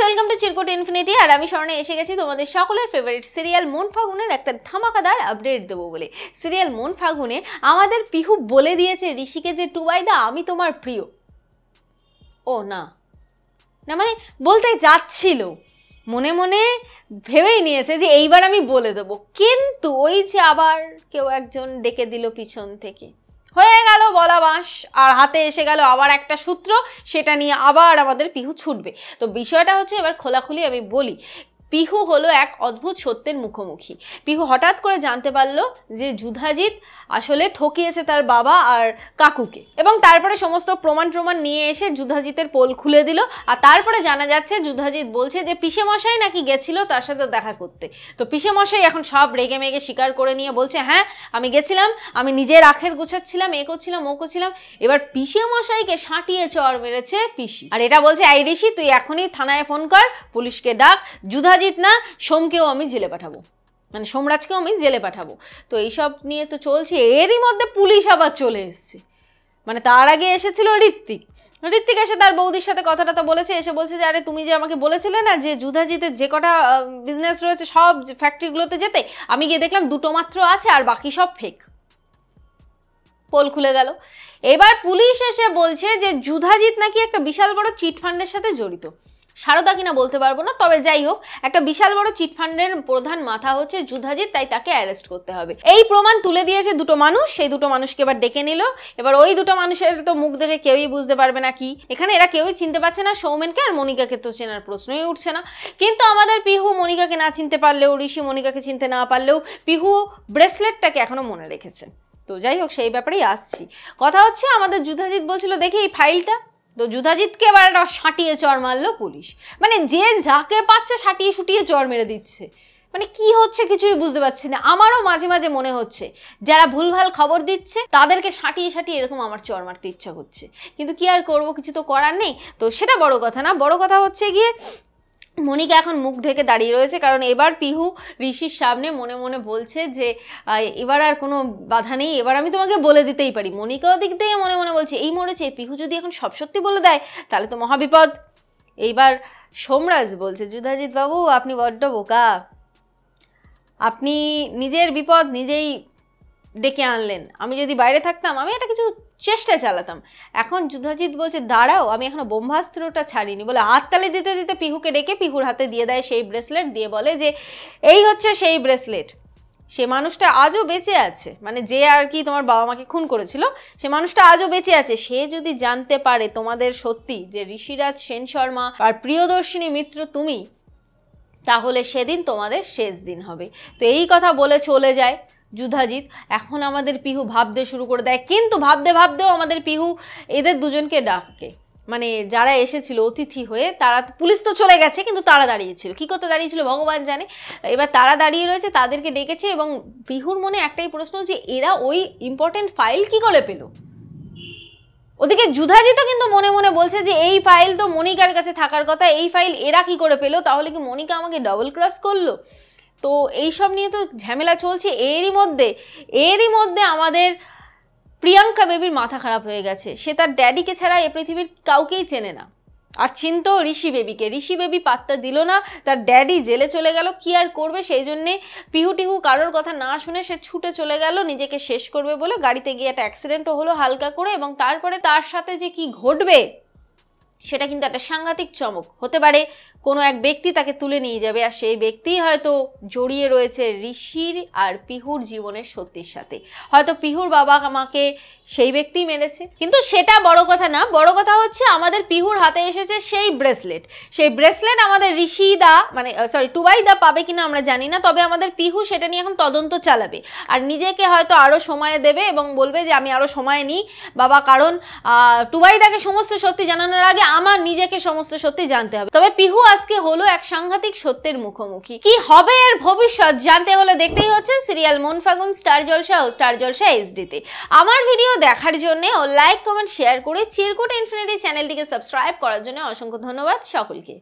guys welcome to Chirkut infinity আর আমি স্মরণে এসে গেছি তোমাদের সকলের ফেভারিট সিরিয়াল মন ফাগুনের একটা ধামাকাদার আপডেট দেবো বলে সিরিয়াল মন ফাগুনে আমাদের পিহু বলে দিয়েছে ঋষিকে যে দা আমি তোমার প্রিয় ও না না মানে বলতে যাচ্ছিল মনে মনে ভেবেই নিয়েছে যে এইবার আমি বলে দেবো কিন্তু ওই যে আবার কেউ একজন ডেকে দিল পিছন থেকে হয়ে গেল বলা বাঁশ আর হাতে এসে গেল আবার একটা সূত্র সেটা নিয়ে আবার আমাদের পিহু ছুটবে তো বিষয়টা হচ্ছে এবার খোলাখুলি আমি বলি পিহু হলো এক অদ্ভুত সত্যের মুখোমুখি পিহু হঠাৎ করে জানতে পারল যে যুধাজিৎ আসলে ঠকিয়েছে তার বাবা আর কাকুকে এবং তারপরে সমস্ত প্রমাণ প্রমাণ নিয়ে এসে যুধাজিতের পোল খুলে দিল আর তারপরে জানা যাচ্ছে যুধাজিৎ বলছে যে পিসেমশাই নাকি গেছিল তার সাথে দেখা করতে তো পিসেমশাই এখন সব রেগে মেগে স্বীকার করে নিয়ে বলছে হ্যাঁ আমি গেছিলাম আমি নিজের আখের গুছাচ্ছিলাম এ করছিলাম ও করছিলাম এবার পিসেমশাইকে সাঁটিয়ে চর মেরেছে পিসি আর এটা বলছে আই ঋষি তুই এখনই থানায় ফোন কর পুলিশকে ডাক যুধাজিৎ অপরাজিত না সোমকেও আমি জেলে পাঠাবো মানে সোমরাজকেও আমি জেলে পাঠাবো তো এইসব নিয়ে তো চলছে এরই মধ্যে পুলিশ আবার চলে এসছে মানে তার আগে এসেছিল ঋত্বিক ঋত্বিক এসে তার বৌদির সাথে কথাটা তো বলেছে এসে বলছে যে আরে তুমি যে আমাকে বলেছিলে না যে যুধাজিতে যে কটা বিজনেস রয়েছে সব ফ্যাক্টরিগুলোতে যেতে আমি গিয়ে দেখলাম দুটো মাত্র আছে আর বাকি সব ফেক পোল খুলে গেল এবার পুলিশ এসে বলছে যে যুধাজিৎ নাকি একটা বিশাল বড় চিট ফান্ডের সাথে জড়িত সারদা কিনা বলতে পারবো না তবে যাই হোক একটা বিশাল বড় চিটফান্ডের প্রধান মাথা হচ্ছে যুধাজিৎ তাই তাকে অ্যারেস্ট করতে হবে এই প্রমাণ তুলে দিয়েছে দুটো মানুষ সেই দুটো মানুষকে এবার ডেকে নিল এবার ওই দুটো মানুষের তো মুখ দেখে কেউই বুঝতে পারবে না কি এখানে এরা কেউই চিনতে পারছে না সৌমেনকে আর মনিকাকে তো চেনার প্রশ্নই উঠছে না কিন্তু আমাদের পিহু মনিকাকে না চিনতে পারলেও ঋষি মনিকাকে চিনতে না পারলেও পিহু ব্রেসলেটটাকে এখনও মনে রেখেছে তো যাই হোক সেই ব্যাপারেই আসছি কথা হচ্ছে আমাদের যুধাজিৎ বলছিল দেখি এই ফাইলটা তো যুধাজিৎকে এবার একটা সাঁটিয়ে চর মারলো পুলিশ মানে যে যাকে পাচ্ছে সাঁটিয়ে সুটিয়ে চর মেরে দিচ্ছে মানে কি হচ্ছে কিছুই বুঝতে পারছি না আমারও মাঝে মাঝে মনে হচ্ছে যারা ভুলভাল খবর দিচ্ছে তাদেরকে সাঁটিয়ে সাঁটিয়ে এরকম আমার চর মারতে ইচ্ছা হচ্ছে কিন্তু কি আর করব কিছু তো করার নেই তো সেটা বড় কথা না বড় কথা হচ্ছে গিয়ে মনিকা এখন মুখ ঢেকে দাঁড়িয়ে রয়েছে কারণ এবার পিহু ঋষির সামনে মনে মনে বলছে যে এবার আর কোনো বাধা নেই এবার আমি তোমাকে বলে দিতেই পারি মনিকাও দিক দিয়ে মনে মনে বলছে এই মরেছে পিহু যদি এখন সব সত্যি বলে দেয় তাহলে তো মহাবিপদ এইবার সোমরাজ বলছে যুধাজিৎ বাবু আপনি বড্ড বোকা আপনি নিজের বিপদ নিজেই ডেকে আনলেন আমি যদি বাইরে থাকতাম আমি এটা কিছু চেষ্টা চালাতাম এখন যুদ্ধাজিৎ বলছে দাঁড়াও আমি এখনো বোম্বাস্ত্রটা ছাড়িনি বলে হাততালি দিতে দিতে পিহুকে ডেকে পিহুর হাতে দিয়ে দেয় সেই ব্রেসলেট দিয়ে বলে যে এই হচ্ছে সেই ব্রেসলেট সে মানুষটা আজও বেঁচে আছে মানে যে আর কি তোমার বাবা মাকে খুন করেছিল সে মানুষটা আজও বেঁচে আছে সে যদি জানতে পারে তোমাদের সত্যি যে ঋষিরাজ সেন শর্মা আর প্রিয়দর্শিনী মিত্র তুমি তাহলে সেদিন তোমাদের শেষ দিন হবে তো এই কথা বলে চলে যায় যুধাজিৎ এখন আমাদের পিহু ভাবতে শুরু করে দেয় কিন্তু ভাবতে ভাবতেও আমাদের পিহু এদের দুজনকে ডাকে মানে যারা এসেছিল অতিথি হয়ে তারা পুলিশ তো চলে গেছে কিন্তু তারা দাঁড়িয়েছিল কী করতে দাঁড়িয়েছিল ভগবান জানে এবার তারা দাঁড়িয়ে রয়েছে তাদেরকে ডেকেছে এবং পিহুর মনে একটাই প্রশ্ন যে এরা ওই ইম্পর্টেন্ট ফাইল কি করে পেলো ওদিকে যুধাজি তো কিন্তু মনে মনে বলছে যে এই ফাইল তো মনিকার কাছে থাকার কথা এই ফাইল এরা কি করে পেলো তাহলে কি মনিকা আমাকে ডবল ক্রস করলো তো এই সব নিয়ে তো ঝামেলা চলছে এরই মধ্যে এরই মধ্যে আমাদের প্রিয়াঙ্কা বেবির মাথা খারাপ হয়ে গেছে সে তার ড্যাডিকে ছাড়া এ পৃথিবীর কাউকেই চেনে না আর চিনত ঋষি বেবিকে ঋষি বেবি পাত্তা দিল না তার ড্যাডি জেলে চলে গেল কি আর করবে সেই জন্যে পিহু টিহু কারোর কথা না শুনে সে ছুটে চলে গেল নিজেকে শেষ করবে বলে গাড়িতে গিয়ে একটা অ্যাক্সিডেন্টও হলো হালকা করে এবং তারপরে তার সাথে যে কি ঘটবে সেটা কিন্তু একটা সাংঘাতিক চমক হতে পারে কোনো এক ব্যক্তি তাকে তুলে নিয়ে যাবে আর সেই ব্যক্তিই হয়তো জড়িয়ে রয়েছে ঋষির আর পিহুর জীবনের সত্যির সাথে হয়তো পিহুর বাবা আমাকে সেই ব্যক্তি মেরেছে কিন্তু সেটা বড় কথা না বড় কথা হচ্ছে আমাদের পিহুর হাতে এসেছে সেই ব্রেসলেট সেই ব্রেসলেট আমাদের ঋষি দা মানে সরি টুবাই দা পাবে কিনা আমরা জানি না তবে আমাদের পিহু সেটা নিয়ে এখন তদন্ত চালাবে আর নিজেকে হয়তো আরও সময় দেবে এবং বলবে যে আমি আরও সময় নিই বাবা কারণ টুবাই দাকে সমস্ত সত্যি জানানোর আগে আমার নিজেকে সমস্ত সত্যি জানতে হবে তবে পিহু আজকে হলো এক সাংঘাতিক সত্যের মুখোমুখি কি হবে এর ভবিষ্যৎ জানতে হলে দেখতেই হচ্ছে সিরিয়াল মন ফাগুন স্টার জলসা ও স্টার জলসা এইচডিতে আমার ভিডিও দেখার জন্য ও লাইক কমেন্ট শেয়ার করে চিরকুট ইনফিনিটি চ্যানেলটিকে সাবস্ক্রাইব করার জন্য অসংখ্য ধন্যবাদ সকলকে